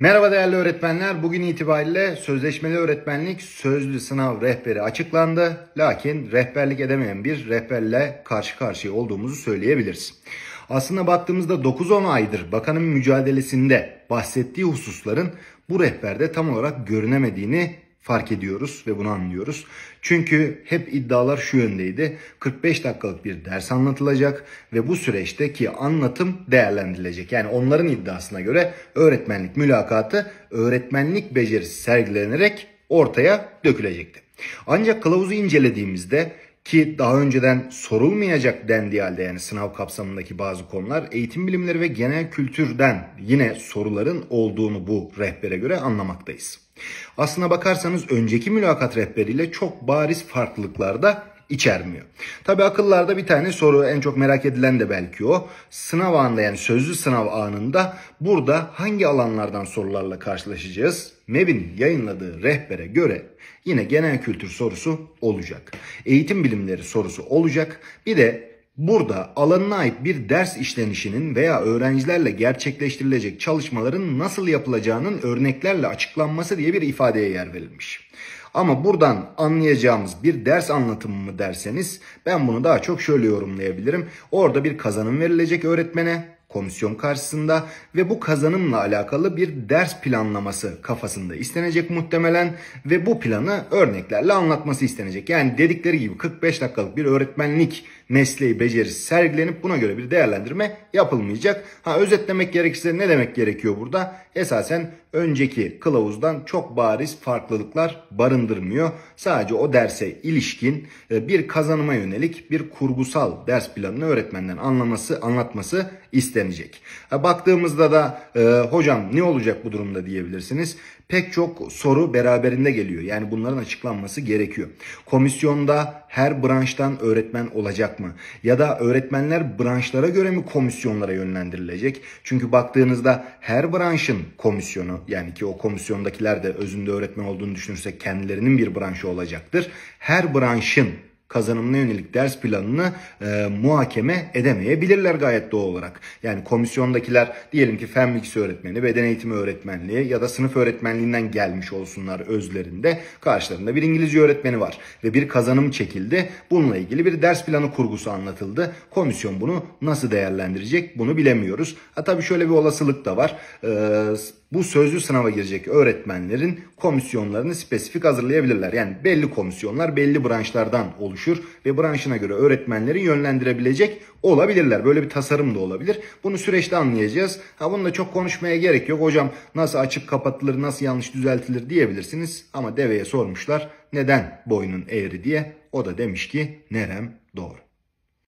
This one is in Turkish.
Merhaba değerli öğretmenler. Bugün itibariyle sözleşmeli öğretmenlik sözlü sınav rehberi açıklandı. Lakin rehberlik edemeyen bir rehberle karşı karşıya olduğumuzu söyleyebiliriz. Aslında baktığımızda 9-10 aydır bakanın mücadelesinde bahsettiği hususların bu rehberde tam olarak görünemediğini fark ediyoruz ve bunu anlıyoruz. Çünkü hep iddialar şu yöndeydi. 45 dakikalık bir ders anlatılacak ve bu süreçteki anlatım değerlendirilecek. Yani onların iddiasına göre öğretmenlik mülakatı öğretmenlik becerisi sergilenerek ortaya dökülecekti. Ancak kılavuzu incelediğimizde ki daha önceden sorulmayacak dendiği halde yani sınav kapsamındaki bazı konular eğitim bilimleri ve genel kültürden yine soruların olduğunu bu rehbere göre anlamaktayız. Aslına bakarsanız önceki mülakat rehberiyle çok bariz farklılıklarda içermiyor. Tabi akıllarda bir tane soru en çok merak edilen de belki o. Sınav anında yani sözlü sınav anında burada hangi alanlardan sorularla karşılaşacağız? MEB'in yayınladığı rehbere göre yine genel kültür sorusu olacak. Eğitim bilimleri sorusu olacak. Bir de Burada alanına ait bir ders işlenişinin veya öğrencilerle gerçekleştirilecek çalışmaların nasıl yapılacağının örneklerle açıklanması diye bir ifadeye yer verilmiş. Ama buradan anlayacağımız bir ders anlatımı mı derseniz ben bunu daha çok şöyle yorumlayabilirim. Orada bir kazanım verilecek öğretmene komisyon karşısında ve bu kazanımla alakalı bir ders planlaması kafasında istenecek muhtemelen ve bu planı örneklerle anlatması istenecek. Yani dedikleri gibi 45 dakikalık bir öğretmenlik mesleği becerisi sergilenip buna göre bir değerlendirme yapılmayacak. Ha özetlemek gerekirse ne demek gerekiyor burada? Esasen önceki kılavuzdan çok bariz farklılıklar barındırmıyor. Sadece o derse ilişkin e, bir kazanıma yönelik bir kurgusal ders planını öğretmenden anlaması, anlatması istenecek. E, baktığımızda da e, hocam ne olacak bu durumda diyebilirsiniz. Pek çok soru beraberinde geliyor. Yani bunların açıklanması gerekiyor. Komisyonda her branştan öğretmen olacak mı? Ya da öğretmenler branşlara göre mi komisyonlara yönlendirilecek? Çünkü baktığınızda her branşın komisyonu, yani ki o komisyondakiler de özünde öğretmen olduğunu düşünürsek kendilerinin bir branşı olacaktır. Her branşın kazanımına yönelik ders planını e, muhakeme edemeyebilirler gayet doğal olarak. Yani komisyondakiler diyelim ki fen bilgisi öğretmeni, beden eğitimi öğretmenliği ya da sınıf öğretmenliğinden gelmiş olsunlar özlerinde. Karşılarında bir İngilizce öğretmeni var ve bir kazanım çekildi. Bununla ilgili bir ders planı kurgusu anlatıldı. Komisyon bunu nasıl değerlendirecek bunu bilemiyoruz. Ha tabii şöyle bir olasılık da var. Eee bu sözlü sınava girecek öğretmenlerin komisyonlarını spesifik hazırlayabilirler. Yani belli komisyonlar belli branşlardan oluşur ve branşına göre öğretmenleri yönlendirebilecek olabilirler. Böyle bir tasarım da olabilir. Bunu süreçte anlayacağız. Ha bunu da çok konuşmaya gerek yok. Hocam nasıl açıp kapatılır, nasıl yanlış düzeltilir diyebilirsiniz. Ama deveye sormuşlar neden boynun eğri diye. O da demiş ki nerem doğru.